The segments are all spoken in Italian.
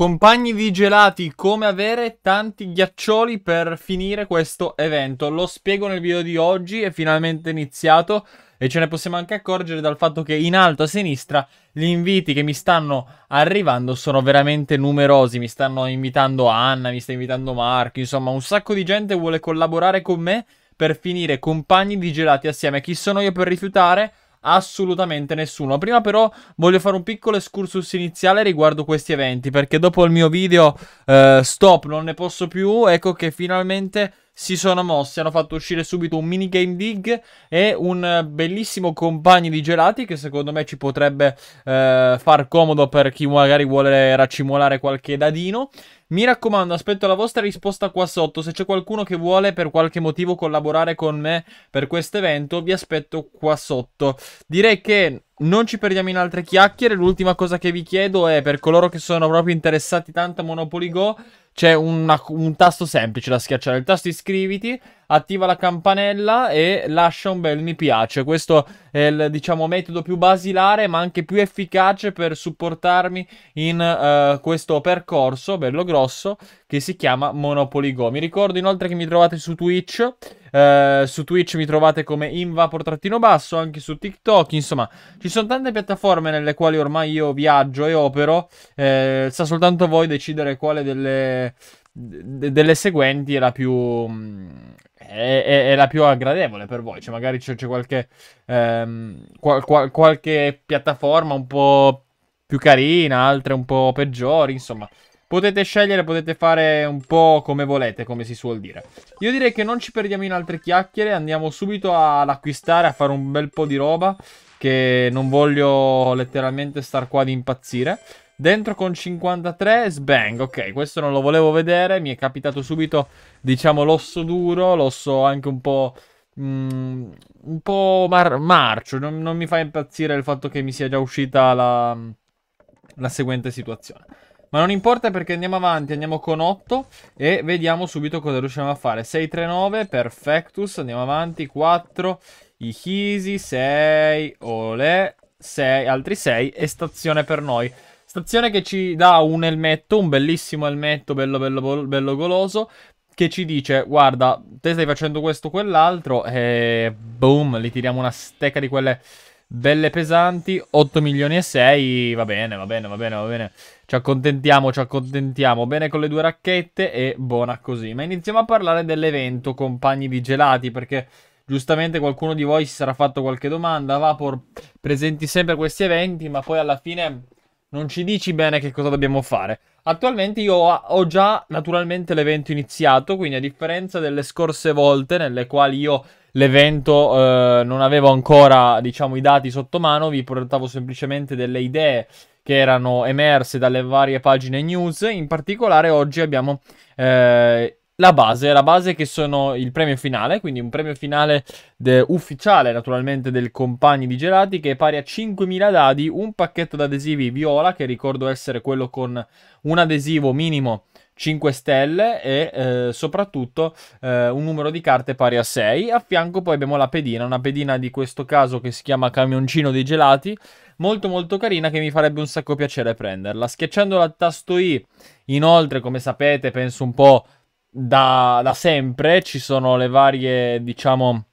Compagni di gelati, come avere tanti ghiaccioli per finire questo evento. Lo spiego nel video di oggi, è finalmente iniziato e ce ne possiamo anche accorgere dal fatto che in alto a sinistra gli inviti che mi stanno arrivando sono veramente numerosi. Mi stanno invitando Anna, mi sta invitando Marco, insomma un sacco di gente vuole collaborare con me per finire compagni di gelati assieme. Chi sono io per rifiutare? assolutamente nessuno. Prima però voglio fare un piccolo excursus iniziale riguardo questi eventi, perché dopo il mio video eh, stop non ne posso più, ecco che finalmente si sono mossi, hanno fatto uscire subito un minigame dig e un bellissimo compagno di gelati che secondo me ci potrebbe eh, far comodo per chi magari vuole racimolare qualche dadino. Mi raccomando, aspetto la vostra risposta qua sotto. Se c'è qualcuno che vuole per qualche motivo collaborare con me per questo evento, vi aspetto qua sotto. Direi che non ci perdiamo in altre chiacchiere. L'ultima cosa che vi chiedo è per coloro che sono proprio interessati tanto a Monopoly Go c'è una, un tasto semplice da schiacciare, il tasto iscriviti attiva la campanella e lascia un bel mi piace. Questo è il diciamo, metodo più basilare ma anche più efficace per supportarmi in uh, questo percorso bello grosso che si chiama Monopoly Go. Mi ricordo inoltre che mi trovate su Twitch. Uh, su Twitch mi trovate come invapor-basso, anche su TikTok, insomma, ci sono tante piattaforme nelle quali ormai io viaggio e opero, eh, sta soltanto voi decidere quale delle, d- delle seguenti è la più mm, è, è, è, la più aggradevole per voi cioè magari c'è, c'è qualche ehm, qual, qual, qualche piattaforma un po' più carina altre un po' peggiori insomma Potete scegliere, potete fare un po' come volete, come si suol dire. Io direi che non ci perdiamo in altre chiacchiere, andiamo subito ad acquistare, a fare un bel po' di roba, che non voglio letteralmente star qua ad impazzire. Dentro con 53, sbang, ok, questo non lo volevo vedere, mi è capitato subito, diciamo, l'osso duro, l'osso anche un po'... Mm, un po' mar marcio, non, non, mi fa impazzire il fatto che mi sia già uscita la, la seguente situazione. Ma non importa perché andiamo avanti, andiamo con 8 e vediamo subito cosa riusciamo a fare. 6-3-9, perfectus, andiamo avanti, 4, ichisi, 6, Ole, 6, altri 6 e stazione per noi. Stazione che ci dà un elmetto, un bellissimo elmetto, bello, bello, bello goloso, che ci dice, guarda, te stai facendo questo o quell'altro, e boom, li tiriamo una stecca di quelle belle pesanti, 8 milioni e 6, va bene, va bene, va bene, va bene. Ci accontentiamo, ci accontentiamo, bene con le due racchette e buona così. Ma iniziamo a parlare dell'evento, compagni di gelati, perché giustamente qualcuno di voi si sarà fatto qualche domanda. Vapor, presenti sempre questi eventi, ma poi alla fine non ci dici bene che cosa dobbiamo fare. Attualmente io ho già naturalmente l'evento iniziato, quindi a differenza delle scorse volte nelle quali io l'evento eh, non avevo ancora, diciamo, i dati sotto mano, vi portavo semplicemente delle idee che erano emerse dalle varie pagine news. In particolare oggi abbiamo eh, la base, la base che sono il premio finale, quindi un premio finale ufficiale naturalmente del Compagni di Gelati che è pari a 5.000 dadi, un pacchetto d'adesivi viola che ricordo essere quello con un adesivo minimo 5 stelle e eh, soprattutto eh, un numero di carte pari a 6. A fianco poi abbiamo la pedina, una pedina di questo caso che si chiama Camioncino dei Gelati, molto molto carina che mi farebbe un sacco piacere prenderla. Schiacciando la tasto I, inoltre come sapete penso un po' da, da sempre ci sono le varie, diciamo,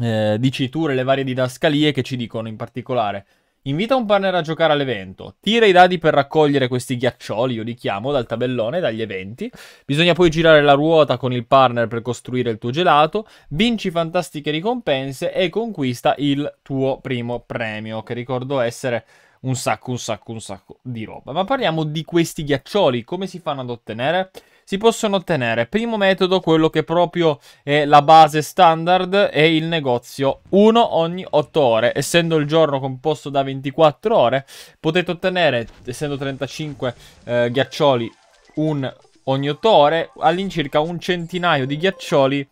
eh, diciture, le varie didascalie che ci dicono in particolare. Invita un partner a giocare all'evento, tira i dadi per raccogliere questi ghiaccioli, io li chiamo, dal tabellone, dagli eventi. Bisogna poi girare la ruota con il partner per costruire il tuo gelato, vinci fantastiche ricompense e conquista il tuo primo premio, che ricordo essere un sacco, un sacco, un sacco di roba. Ma parliamo di questi ghiaccioli, come si fanno ad ottenere? si possono ottenere. Primo metodo, quello che proprio è la base standard, è il negozio Uno ogni 8 ore. Essendo il giorno composto da 24 ore, potete ottenere, essendo 35 eh, ghiaccioli, un ogni 8 ore, all'incirca un centinaio di ghiaccioli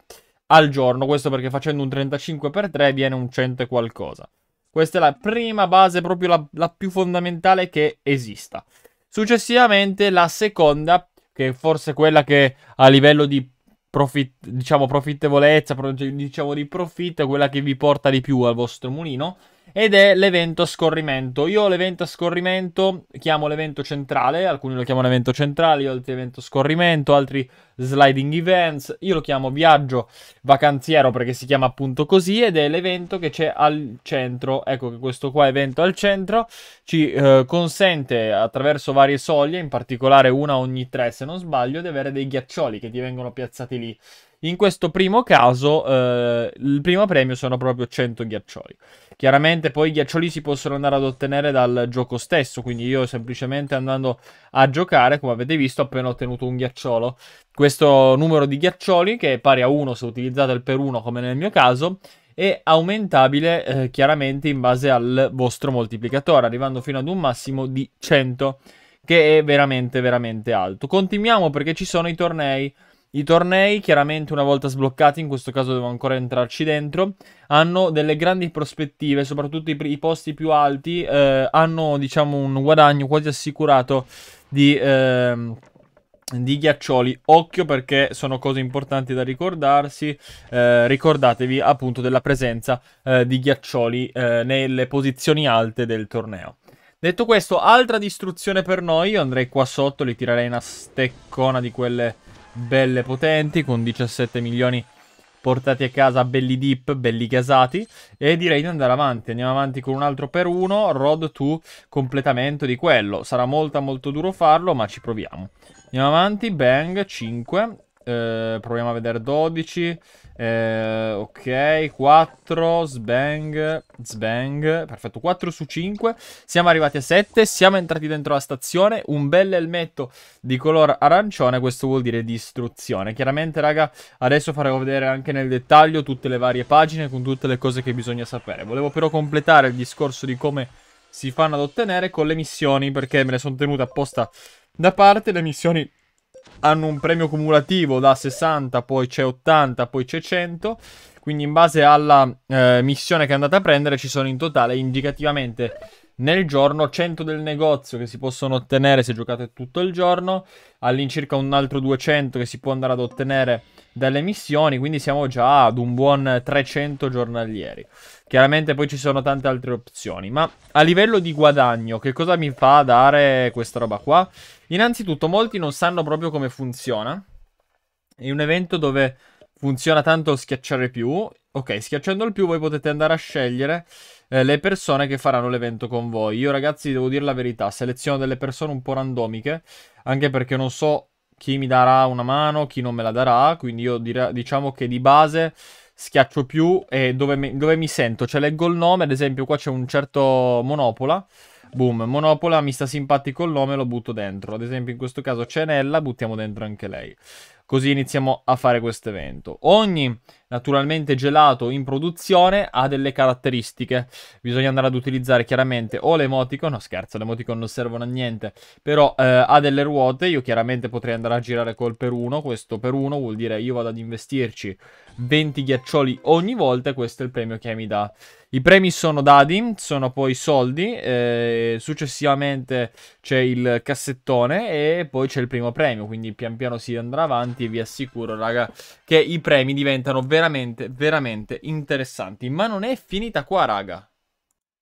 al giorno. Questo perché facendo un 35x3 viene un 100 e qualcosa. Questa è la prima base, proprio la, la più fondamentale che esista. Successivamente la seconda che è forse quella che a livello di profit, diciamo, profittevolezza, cioè, diciamo di profitto, è quella che vi porta di più al vostro mulino ed è l'evento a scorrimento. Io l'evento a scorrimento chiamo l'evento centrale, alcuni lo chiamano evento centrale, altri evento a scorrimento, altri sliding events, io lo chiamo viaggio vacanziero perché si chiama appunto così ed è l'evento che c'è al centro, ecco che questo qua evento al centro ci eh, consente attraverso varie soglie, in particolare una ogni tre se non sbaglio, di avere dei ghiaccioli che ti vengono piazzati lì in questo primo caso, eh, il primo premio sono proprio 100 ghiaccioli. Chiaramente poi i ghiaccioli si possono andare ad ottenere dal gioco stesso, quindi io semplicemente andando a giocare, come avete visto, ho appena ottenuto un ghiacciolo. Questo numero di ghiaccioli, che è pari a 1 se utilizzate il per 1 come nel mio caso, è aumentabile eh, chiaramente in base al vostro moltiplicatore, arrivando fino ad un massimo di 100, che è veramente veramente alto. Continuiamo perché ci sono i tornei i tornei, chiaramente una volta sbloccati, in questo caso devo ancora entrarci dentro, hanno delle grandi prospettive, soprattutto i, i posti più alti eh, hanno diciamo un guadagno quasi assicurato di... Eh, di ghiaccioli. Occhio perché sono cose importanti da ricordarsi. Eh, ricordatevi appunto della presenza eh, di ghiaccioli eh, nelle posizioni alte del torneo. Detto questo, altra distruzione per noi. Io andrei qua sotto, li tirerei una steccona di quelle belle potenti con 17 milioni portati a casa belli deep, belli gasati e direi di andare avanti, andiamo avanti con un altro per uno, road to completamento di quello, sarà molto molto duro farlo ma ci proviamo andiamo avanti, bang, 5 eh, proviamo a vedere 12 eh, ok, 4, sbang, sbang, perfetto, 4 su 5, siamo arrivati a 7, siamo entrati dentro la stazione, un bel elmetto di color arancione, questo vuol dire distruzione. Chiaramente raga, adesso farò vedere anche nel dettaglio tutte le varie pagine con tutte le cose che bisogna sapere. Volevo però completare il discorso di come si fanno ad ottenere con le missioni, perché me le sono tenute apposta da parte, le missioni hanno un premio cumulativo da 60, poi c'è 80, poi c'è 100. Quindi in base alla eh, missione che andate a prendere ci sono in totale indicativamente nel giorno 100 del negozio che si possono ottenere se giocate tutto il giorno, all'incirca un altro 200 che si può andare ad ottenere dalle missioni, quindi siamo già ad un buon 300 giornalieri. Chiaramente poi ci sono tante altre opzioni, ma a livello di guadagno che cosa mi fa dare questa roba qua? Innanzitutto molti non sanno proprio come funziona. È un evento dove funziona tanto schiacciare più. Ok, schiacciando il più voi potete andare a scegliere eh, le persone che faranno l'evento con voi. Io ragazzi devo dire la verità, seleziono delle persone un po' randomiche, anche perché non so chi mi darà una mano, chi non me la darà, quindi io diciamo che di base schiaccio più e dove mi, dove mi sento. Cioè, leggo il nome, ad esempio, qua c'è un certo Monopola. Boom, Monopola mi sta simpatico il nome, e lo butto dentro. Ad esempio, in questo caso Cenella, buttiamo dentro anche lei. Così iniziamo a fare questo evento. Ogni naturalmente gelato in produzione ha delle caratteristiche. Bisogna andare ad utilizzare chiaramente o l'emoticon, no scherzo, l'emoticon non servono a niente, però eh, ha delle ruote, io chiaramente potrei andare a girare col per uno, questo per uno vuol dire io vado ad investirci 20 ghiaccioli ogni volta e questo è il premio che mi dà. I premi sono dadi, sono poi soldi, eh, successivamente c'è il cassettone e poi c'è il primo premio, quindi pian piano si andrà avanti e vi assicuro raga che i premi diventano veramente veramente, veramente interessanti. Ma non è finita qua, raga.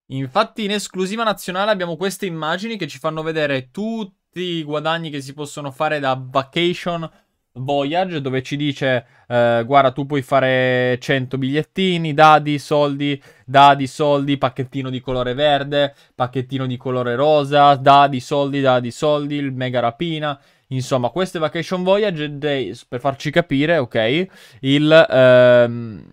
Infatti in esclusiva nazionale abbiamo queste immagini che ci fanno vedere tutti i guadagni che si possono fare da vacation Voyage dove ci dice eh, guarda tu puoi fare 100 bigliettini, dadi, soldi, dadi, soldi, pacchettino di colore verde, pacchettino di colore rosa, dadi, soldi, dadi, soldi, il mega rapina. Insomma, queste Vacation Voyage Days, per farci capire, ok, il, ehm,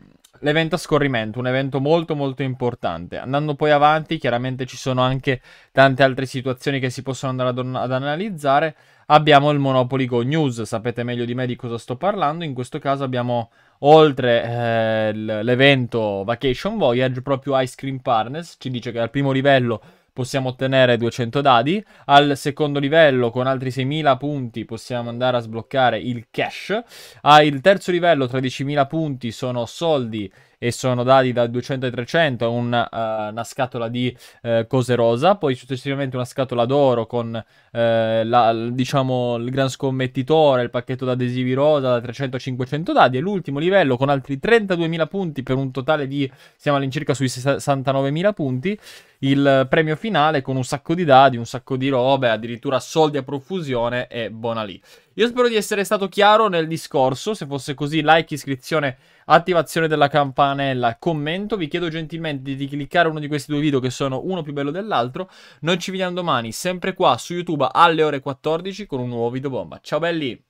l'evento a scorrimento, un evento molto molto importante. Andando poi avanti, chiaramente ci sono anche tante altre situazioni che si possono andare ad, ad analizzare abbiamo il Monopoly Go News. Sapete meglio di me di cosa sto parlando. In questo caso abbiamo, oltre eh, l'evento Vacation Voyage, proprio Ice Cream Partners. Ci dice che al primo livello possiamo ottenere 200 dadi. Al secondo livello, con altri 6.000 punti, possiamo andare a sbloccare il cash. Al terzo livello, 13.000 punti sono soldi e sono dadi da 200 ai 300, una, uh, una scatola di uh, cose rosa, poi successivamente una scatola d'oro con uh, la, diciamo, il gran scommettitore, il pacchetto da adesivi rosa da 300 a 500 dadi e l'ultimo livello con altri 32.000 punti per un totale di siamo all'incirca sui 69.000 punti il premio finale con un sacco di dadi, un sacco di robe, addirittura soldi a profusione e buona lì. Io spero di essere stato chiaro nel discorso, se fosse così like, iscrizione, attivazione della campanella, commento, vi chiedo gentilmente di cliccare uno di questi due video che sono uno più bello dell'altro, noi ci vediamo domani sempre qua su YouTube alle ore 14 con un nuovo video bomba, ciao belli!